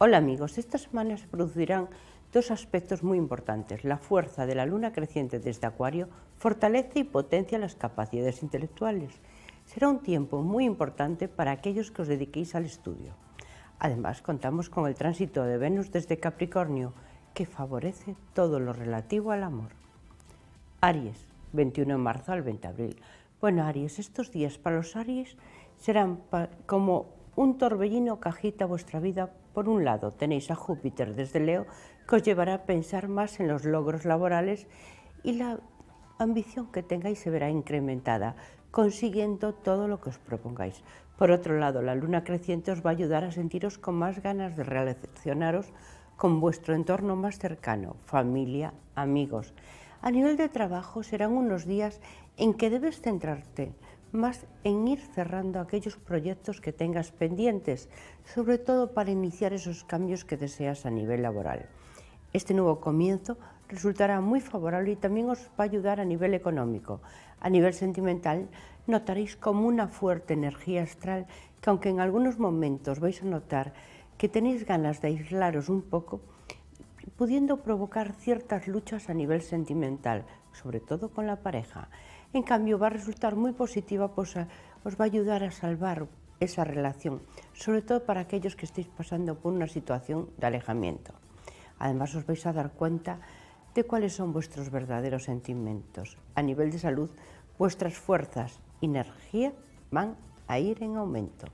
Hola amigos, esta semana se producirán dos aspectos muy importantes. La fuerza de la luna creciente desde Acuario fortalece y potencia las capacidades intelectuales. Será un tiempo muy importante para aquellos que os dediquéis al estudio. Además, contamos con el tránsito de Venus desde Capricornio, que favorece todo lo relativo al amor. Aries, 21 de marzo al 20 de abril. Bueno, Aries, estos días para los Aries serán como un torbellino que cajita vuestra vida por un lado, tenéis a Júpiter desde Leo, que os llevará a pensar más en los logros laborales y la ambición que tengáis se verá incrementada, consiguiendo todo lo que os propongáis. Por otro lado, la luna creciente os va a ayudar a sentiros con más ganas de relacionaros con vuestro entorno más cercano, familia, amigos. A nivel de trabajo serán unos días en que debes centrarte más en ir cerrando aquellos proyectos que tengas pendientes, sobre todo para iniciar esos cambios que deseas a nivel laboral. Este nuevo comienzo resultará muy favorable y también os va a ayudar a nivel económico. A nivel sentimental, notaréis como una fuerte energía astral que aunque en algunos momentos vais a notar que tenéis ganas de aislaros un poco, pudiendo provocar ciertas luchas a nivel sentimental, sobre todo con la pareja en cambio va a resultar muy positiva, pues os va a ayudar a salvar esa relación, sobre todo para aquellos que estéis pasando por una situación de alejamiento. Además os vais a dar cuenta de cuáles son vuestros verdaderos sentimientos. A nivel de salud, vuestras fuerzas y energía van a ir en aumento.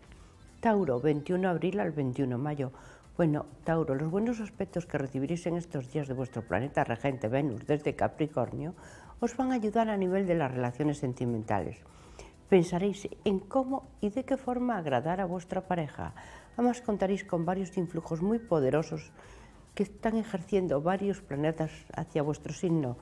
Tauro, 21 de abril al 21 de mayo bueno, Tauro, los buenos aspectos que recibiréis en estos días de vuestro planeta regente Venus desde Capricornio os van a ayudar a nivel de las relaciones sentimentales. Pensaréis en cómo y de qué forma agradar a vuestra pareja. Además contaréis con varios influjos muy poderosos que están ejerciendo varios planetas hacia vuestro signo.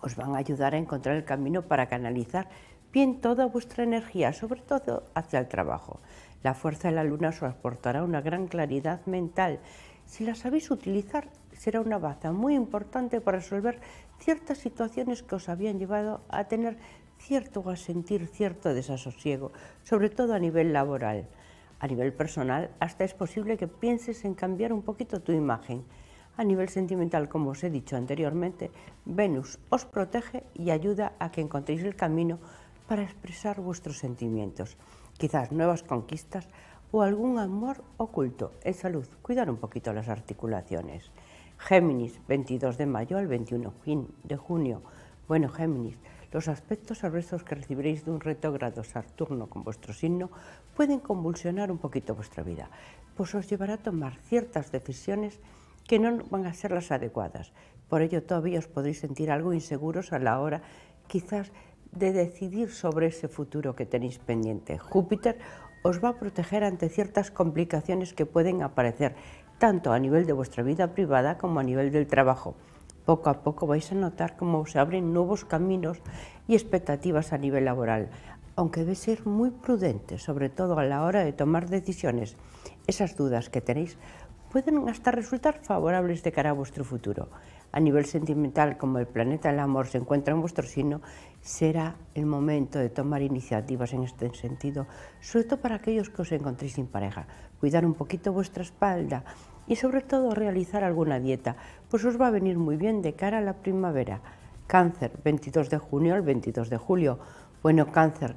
Os van a ayudar a encontrar el camino para canalizar bien toda vuestra energía, sobre todo hacia el trabajo. La fuerza de la luna os aportará una gran claridad mental. Si la sabéis utilizar, será una baza muy importante para resolver ciertas situaciones que os habían llevado a tener cierto o a sentir cierto desasosiego, sobre todo a nivel laboral. A nivel personal, hasta es posible que pienses en cambiar un poquito tu imagen. A nivel sentimental, como os he dicho anteriormente, Venus os protege y ayuda a que encontréis el camino para expresar vuestros sentimientos quizás nuevas conquistas o algún amor oculto. En salud, cuidar un poquito las articulaciones. Géminis, 22 de mayo al 21 de junio. Bueno, Géminis, los aspectos adversos que recibiréis de un retógrado Saturno con vuestro signo pueden convulsionar un poquito vuestra vida, pues os llevará a tomar ciertas decisiones que no van a ser las adecuadas. Por ello, todavía os podréis sentir algo inseguros a la hora quizás de decidir sobre ese futuro que tenéis pendiente. Júpiter os va a proteger ante ciertas complicaciones que pueden aparecer, tanto a nivel de vuestra vida privada como a nivel del trabajo. Poco a poco vais a notar cómo se abren nuevos caminos y expectativas a nivel laboral, aunque debéis ser muy prudentes, sobre todo a la hora de tomar decisiones. Esas dudas que tenéis pueden hasta resultar favorables de cara a vuestro futuro a nivel sentimental como el planeta del amor se encuentra en vuestro signo, será el momento de tomar iniciativas en este sentido, sobre todo para aquellos que os encontréis sin pareja. Cuidar un poquito vuestra espalda y sobre todo realizar alguna dieta, pues os va a venir muy bien de cara a la primavera. Cáncer, 22 de junio al 22 de julio. Bueno, cáncer,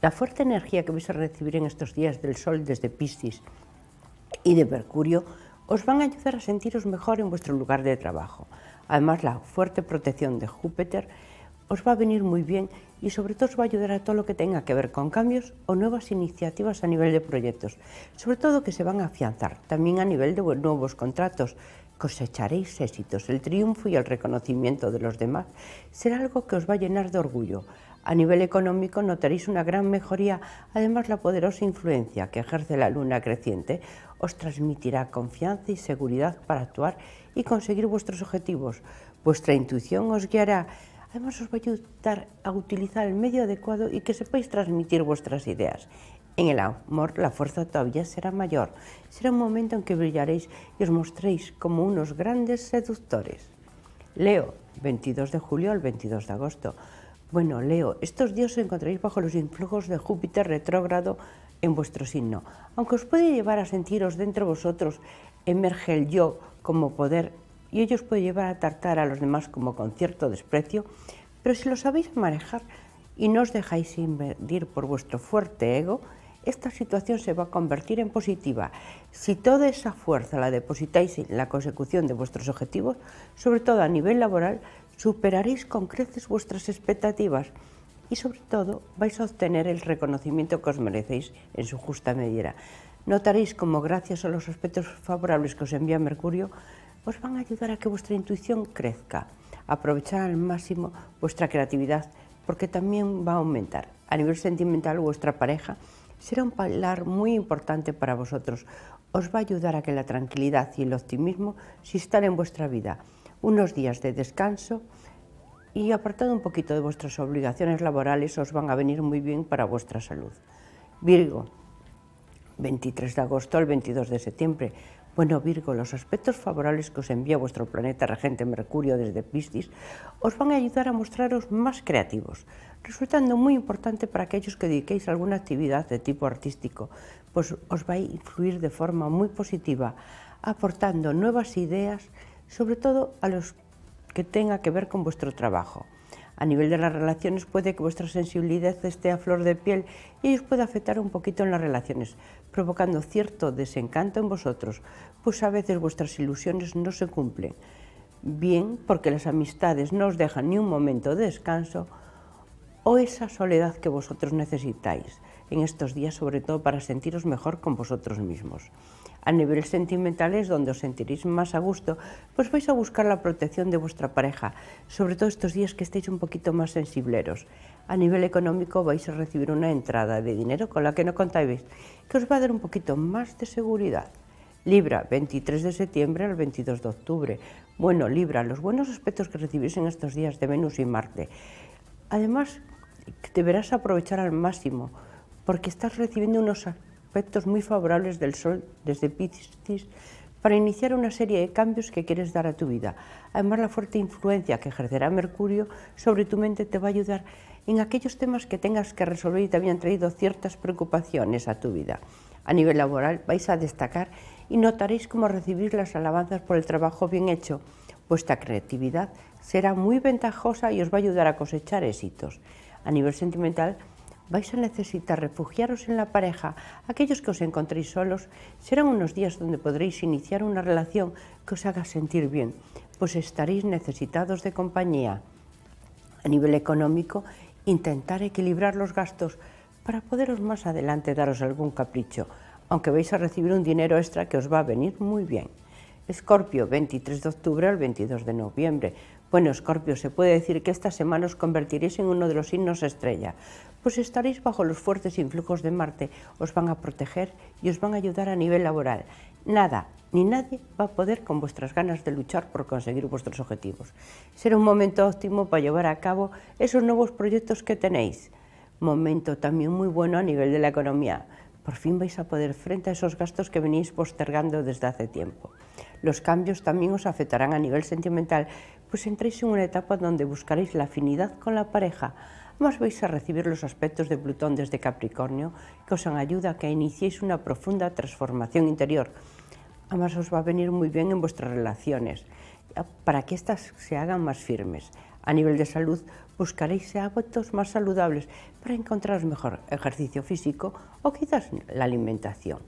la fuerte energía que vais a recibir en estos días del Sol desde Piscis y de Mercurio os van a ayudar a sentiros mejor en vuestro lugar de trabajo. Además, la fuerte protección de Júpiter os va a venir muy bien y sobre todo os va a ayudar a todo lo que tenga que ver con cambios o nuevas iniciativas a nivel de proyectos, sobre todo que se van a afianzar, también a nivel de nuevos contratos. Cosecharéis éxitos, el triunfo y el reconocimiento de los demás será algo que os va a llenar de orgullo, a nivel económico notaréis una gran mejoría, además la poderosa influencia que ejerce la luna creciente os transmitirá confianza y seguridad para actuar y conseguir vuestros objetivos. Vuestra intuición os guiará, además os va a ayudar a utilizar el medio adecuado y que sepáis transmitir vuestras ideas. En el amor la fuerza todavía será mayor, será un momento en que brillaréis y os mostréis como unos grandes seductores. Leo, 22 de julio al 22 de agosto. Bueno, Leo, estos días os encontráis bajo los influjos de Júpiter retrógrado en vuestro signo. Aunque os puede llevar a sentiros dentro vosotros, emerge el yo como poder y ello os puede llevar a tratar a los demás como con cierto desprecio, pero si lo sabéis manejar y no os dejáis invadir por vuestro fuerte ego, esta situación se va a convertir en positiva. Si toda esa fuerza la depositáis en la consecución de vuestros objetivos, sobre todo a nivel laboral, superaréis con creces vuestras expectativas y sobre todo vais a obtener el reconocimiento que os merecéis en su justa medida. Notaréis como gracias a los aspectos favorables que os envía Mercurio, os van a ayudar a que vuestra intuición crezca, aprovechar al máximo vuestra creatividad, porque también va a aumentar. A nivel sentimental, vuestra pareja será un pilar muy importante para vosotros. Os va a ayudar a que la tranquilidad y el optimismo se instalen en vuestra vida unos días de descanso y apartado un poquito de vuestras obligaciones laborales, os van a venir muy bien para vuestra salud. Virgo, 23 de agosto al 22 de septiembre. Bueno, Virgo, los aspectos favorables que os envía vuestro planeta regente Mercurio desde Piscis os van a ayudar a mostraros más creativos, resultando muy importante para aquellos que dediquéis alguna actividad de tipo artístico, pues os va a influir de forma muy positiva, aportando nuevas ideas sobre todo a los que tenga que ver con vuestro trabajo. A nivel de las relaciones puede que vuestra sensibilidad esté a flor de piel y os pueda afectar un poquito en las relaciones, provocando cierto desencanto en vosotros, pues a veces vuestras ilusiones no se cumplen, bien porque las amistades no os dejan ni un momento de descanso o esa soledad que vosotros necesitáis en estos días, sobre todo para sentiros mejor con vosotros mismos a nivel sentimental es donde os sentiréis más a gusto, pues vais a buscar la protección de vuestra pareja, sobre todo estos días que estéis un poquito más sensibleros. A nivel económico vais a recibir una entrada de dinero con la que no contáis, que os va a dar un poquito más de seguridad. Libra, 23 de septiembre al 22 de octubre. Bueno, Libra, los buenos aspectos que recibís en estos días de Venus y Marte. Además, deberás aprovechar al máximo, porque estás recibiendo unos aspectos muy favorables del Sol desde Piscis para iniciar una serie de cambios que quieres dar a tu vida. Además, la fuerte influencia que ejercerá Mercurio sobre tu mente te va a ayudar en aquellos temas que tengas que resolver y te habían traído ciertas preocupaciones a tu vida. A nivel laboral vais a destacar y notaréis cómo recibir las alabanzas por el trabajo bien hecho. Vuestra creatividad será muy ventajosa y os va a ayudar a cosechar éxitos. A nivel sentimental, vais a necesitar refugiaros en la pareja. Aquellos que os encontréis solos serán unos días donde podréis iniciar una relación que os haga sentir bien, pues estaréis necesitados de compañía. A nivel económico, intentar equilibrar los gastos para poderos más adelante daros algún capricho, aunque vais a recibir un dinero extra que os va a venir muy bien. Escorpio, 23 de octubre al 22 de noviembre. Bueno, Escorpio, se puede decir que esta semana os convertiréis en uno de los signos estrella, pues estaréis bajo los fuertes influjos de Marte, os van a proteger y os van a ayudar a nivel laboral. Nada ni nadie va a poder con vuestras ganas de luchar por conseguir vuestros objetivos. Será un momento óptimo para llevar a cabo esos nuevos proyectos que tenéis. Momento también muy bueno a nivel de la economía. Por fin vais a poder frente a esos gastos que venís postergando desde hace tiempo. Los cambios también os afectarán a nivel sentimental pues entráis en una etapa donde buscaréis la afinidad con la pareja, Además vais a recibir los aspectos de Plutón desde Capricornio que os ayuda a que iniciéis una profunda transformación interior. Además os va a venir muy bien en vuestras relaciones, para que éstas se hagan más firmes. A nivel de salud, buscaréis hábitos más saludables para encontrar mejor ejercicio físico o quizás la alimentación.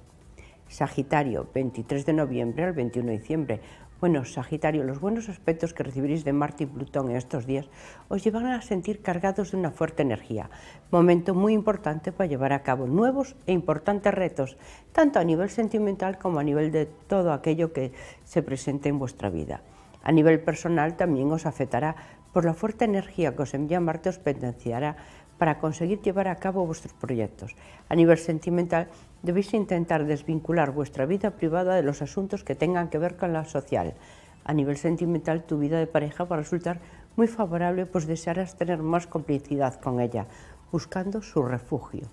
Sagitario, 23 de noviembre al 21 de diciembre, bueno, Sagitario, los buenos aspectos que recibiréis de Marte y Plutón en estos días os llevarán a sentir cargados de una fuerte energía, momento muy importante para llevar a cabo nuevos e importantes retos, tanto a nivel sentimental como a nivel de todo aquello que se presente en vuestra vida. A nivel personal también os afectará por la fuerte energía que os envía Marte os potenciará para conseguir llevar a cabo vuestros proyectos. A nivel sentimental, debéis intentar desvincular vuestra vida privada de los asuntos que tengan que ver con la social. A nivel sentimental, tu vida de pareja va a resultar muy favorable, pues desearás tener más complicidad con ella, buscando su refugio.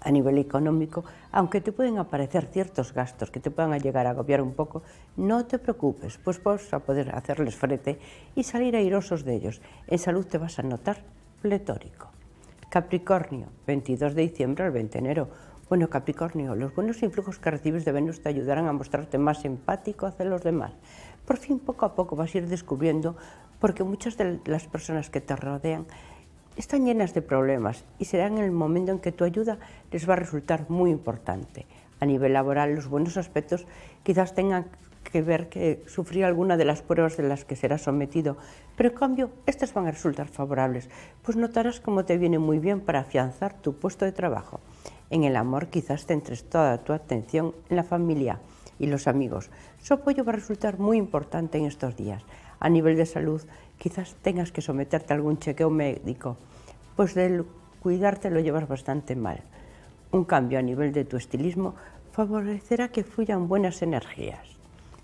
A nivel económico, aunque te pueden aparecer ciertos gastos que te puedan llegar a agobiar un poco, no te preocupes, pues vas a poder hacerles frente y salir airosos de ellos. En salud te vas a notar pletórico. Capricornio, 22 de diciembre al 20 de enero. Bueno, Capricornio, los buenos influjos que recibes de Venus te ayudarán a mostrarte más empático hacia los demás. Por fin, poco a poco vas a ir descubriendo, porque muchas de las personas que te rodean están llenas de problemas y será en el momento en que tu ayuda les va a resultar muy importante. A nivel laboral, los buenos aspectos quizás tengan que ver que sufrir alguna de las pruebas de las que será sometido, pero en cambio estas van a resultar favorables, pues notarás cómo te viene muy bien para afianzar tu puesto de trabajo. En el amor quizás centres toda tu atención en la familia y los amigos. Su apoyo va a resultar muy importante en estos días. A nivel de salud, quizás tengas que someterte a algún chequeo médico, pues del cuidarte lo llevas bastante mal. Un cambio a nivel de tu estilismo favorecerá que fluyan buenas energías.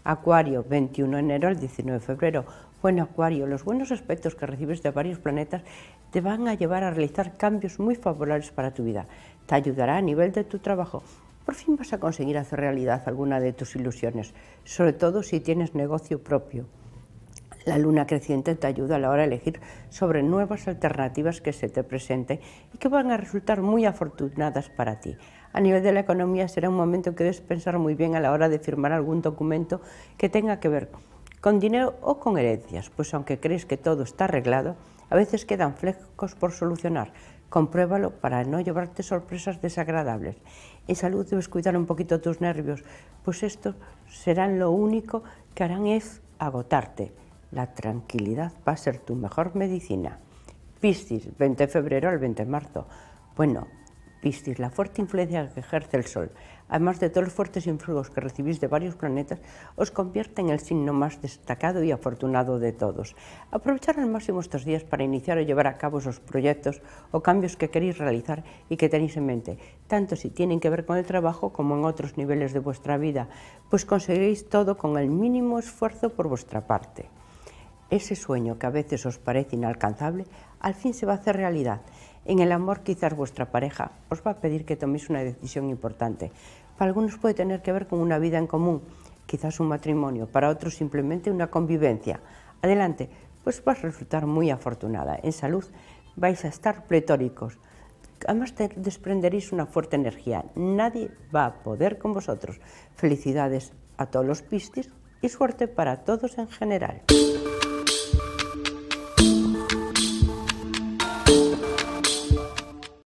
Acuario, 21 de enero al 19 de febrero. buen Acuario, los buenos aspectos que recibes de varios planetas te van a llevar a realizar cambios muy favorables para tu vida. Te ayudará a nivel de tu trabajo. Por fin vas a conseguir hacer realidad alguna de tus ilusiones, sobre todo si tienes negocio propio. La luna creciente te ayuda a la hora de elegir sobre nuevas alternativas que se te presenten y que van a resultar muy afortunadas para ti. A nivel de la economía será un momento que debes pensar muy bien a la hora de firmar algún documento que tenga que ver con dinero o con herencias, pues aunque crees que todo está arreglado, a veces quedan flecos por solucionar. Compruébalo para no llevarte sorpresas desagradables. En salud debes cuidar un poquito tus nervios, pues estos serán lo único que harán es agotarte. La tranquilidad va a ser tu mejor medicina. Piscis, 20 de febrero al 20 de marzo. Bueno, Piscis, la fuerte influencia que ejerce el Sol, además de todos los fuertes influjos que recibís de varios planetas, os convierte en el signo más destacado y afortunado de todos. Aprovechar al máximo estos días para iniciar o llevar a cabo esos proyectos o cambios que queréis realizar y que tenéis en mente, tanto si tienen que ver con el trabajo como en otros niveles de vuestra vida, pues conseguiréis todo con el mínimo esfuerzo por vuestra parte. Ese sueño que a veces os parece inalcanzable, al fin se va a hacer realidad. En el amor quizás vuestra pareja os va a pedir que toméis una decisión importante. Para algunos puede tener que ver con una vida en común, quizás un matrimonio, para otros simplemente una convivencia. Adelante, pues vas a resultar muy afortunada. En salud vais a estar pletóricos. Además desprenderéis una fuerte energía. Nadie va a poder con vosotros. Felicidades a todos los pistis y suerte para todos en general.